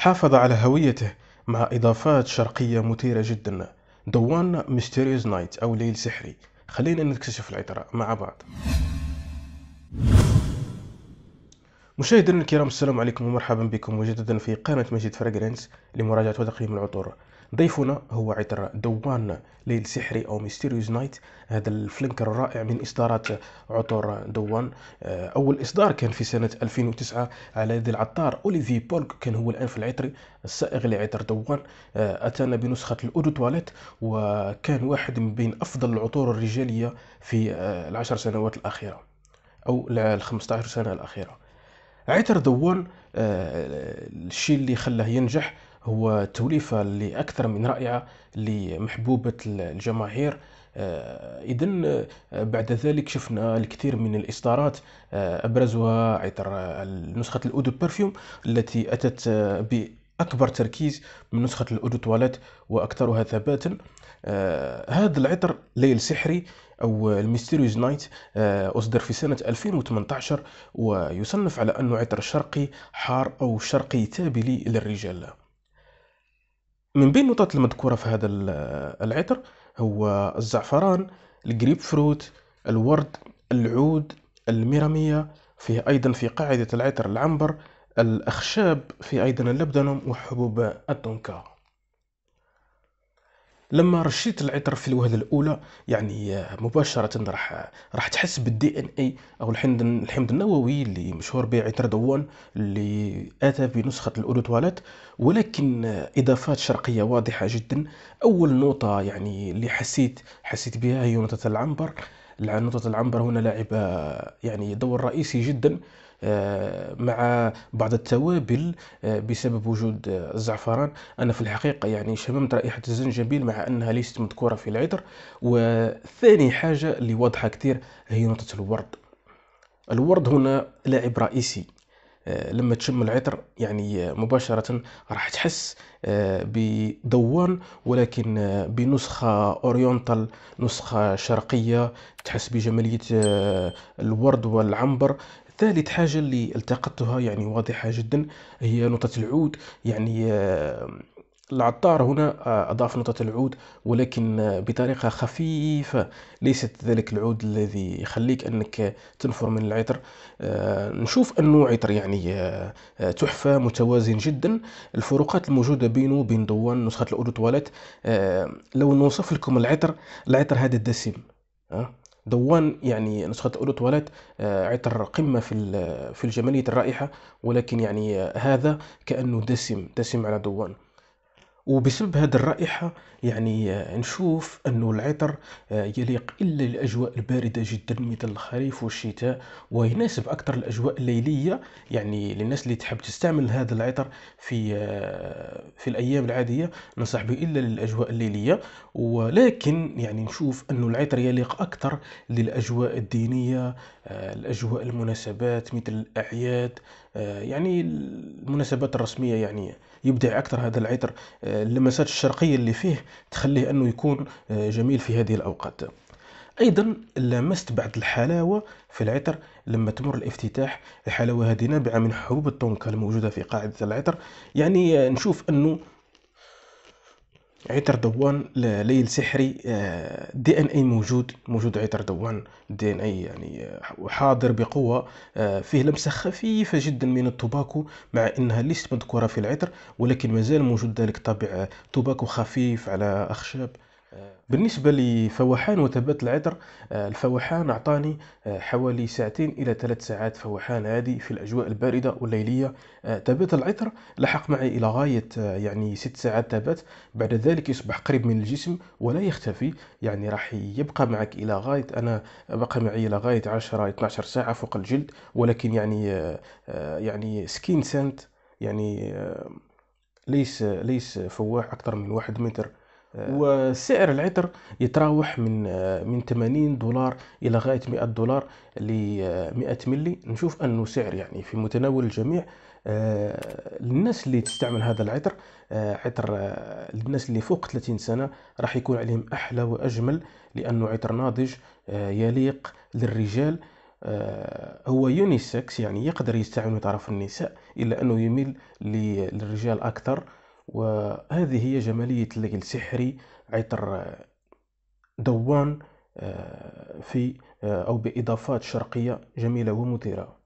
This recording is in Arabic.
حافظ على هويته مع إضافات شرقية مثيرة جدا دوان ميستيريوز نايت أو ليل سحري خلينا نكتشف العطر مع بعض مشاهدينا الكرام السلام عليكم ومرحبا بكم مجددا في قناة مجد فريغرانس لمراجعة وتقييم العطور ضيفنا هو عطر دوان ليل سحري او ميستيريوز نايت هذا الفلنكر الرائع من اصدارات عطر دوان آه، اول اصدار كان في سنه 2009 على يد العطار اوليفي بولك كان هو الانف العطري السائغ لعطر دوان آه، اتانا بنسخه الاودو تواليت وكان واحد من بين افضل العطور الرجاليه في آه، العشر سنوات الاخيره او ال 15 سنه الاخيره عطر دوان الشيء اللي خلاه ينجح هو توليفة لأكثر من رائعة لمحبوبة الجماهير آه، إذا آه، بعد ذلك شفنا الكثير من الإصدارات آه، أبرزها عطر نسخة الأودو برفيوم التي أتت بأكبر تركيز من نسخة الأودو تواليت وأكثرها ثباتا هذا العطر ليل سحري أو الميستيريوز نايت أصدر في سنة 2018 ويصنف على أنه عطر شرقي حار أو شرقي تابلي للرجال من بين النقط المذكورة في هذا العطر هو الزعفران الجريب فروت الورد العود الميرامية فيه أيضا في قاعدة العطر العنبر الأخشاب في أيضا اللبدنم وحبوب التونكا لما رشيت العطر في الوهله الاولى يعني آه، مباشره راح راح تحس بالدي ان اي او الحمض الحمض النووي اللي مشهور به عطر دوان اللي اتى بنسخه الاولو تواليت ولكن آه، اضافات شرقيه واضحه جدا اول نوطه يعني اللي حسيت حسيت بها هي نوطه العنبر نوطه العنبر هنا لعب آه، يعني دور رئيسي جدا آه، مع بعض التوابل آه، بسبب وجود الزعفران آه، أنا في الحقيقة يعني شممت رائحة الزنجبيل مع أنها ليست مذكورة في العطر وثاني حاجة اللي واضحة كثير هي نقطة الورد الورد هنا لاعب رئيسي لما تشم العطر يعني مباشرة راح تحس بدوان ولكن بنسخة أوريونتال نسخة شرقية تحس بجمالية الورد والعنبر ثالث حاجة اللي التقطتها يعني واضحة جدا هي نقطة العود يعني آه، العطار هنا آه، أضاف نقطة العود ولكن آه، بطريقة خفيفة ليست ذلك العود الذي يخليك أنك تنفر من العطر نشوف أنه عطر يعني تحفة متوازن جدا الفروقات الموجودة بينه وبين دوان نسخة الأودو تواليت لو نوصف لكم العطر العطر هذا الدسم دوان يعني نسخة أولو تواليت آه، عطر قمة في في الجمالية الرائحة ولكن يعني آه، هذا كأنه دسم دسم على دوان وبسبب هذه الرائحة يعني آه، نشوف أن العطر آه، يليق إلا للأجواء الباردة جدا مثل الخريف والشتاء ويناسب أكثر الأجواء الليلية يعني للناس اللي تحب تستعمل هذا العطر في آه، في الأيام العادية ننصح به إلا للأجواء الليلية ولكن يعني نشوف أن العطر يليق أكثر للأجواء الدينية الأجواء المناسبات مثل الأعياد يعني المناسبات الرسمية يعني يبدع اكثر هذا العطر آه، اللمسات الشرقيه اللي فيه تخليه انه يكون آه، جميل في هذه الاوقات ايضا لمست بعض الحلاوه في العطر لما تمر الافتتاح الحلاوه هذه نابعه من حبوب التونكا الموجوده في قاعده العطر يعني آه، نشوف انه عطر دوان ليل سحري آه، دي ان اي موجود موجود عطر دوان دي ان اي يعني آه، حاضر بقوه آه، فيه لمسه خفيفه جدا من التوباكو مع انها ليست مذكوره في العطر ولكن مازال موجود ذلك طابع توباكو خفيف على اخشاب آه. بالنسبة لفوحان وثبات العطر آه، الفوحان أعطاني آه، حوالي ساعتين إلى ثلاث ساعات فوحان عادي في الأجواء الباردة والليلية ثبات العطر لحق معي إلى غاية يعني ست ساعات ثبات بعد ذلك يصبح قريب من الجسم ولا يختفي يعني راح يبقى معك إلى غاية أنا بقى معي إلى غاية 10 12 ساعة فوق الجلد ولكن يعني يعني سكين سنت يعني ليس ليس فواح أكثر من واحد متر وسعر العطر يتراوح من آه، من 80 دولار الى غايه 100 دولار ل 100 آه، ملي نشوف انه سعر يعني في متناول الجميع آه، الناس اللي تستعمل هذا العطر عطر للناس اللي فوق 30 سنه راح يكون عليهم احلى واجمل لانه عطر ناضج يليق للرجال هو يونيسكس يعني يقدر يستعمل طرف النساء الا انه يميل للرجال اكثر وهذه هي جمالية الليل السحري عطر آه، دوان آه، في آه، أو بإضافات شرقية جميلة ومثيرة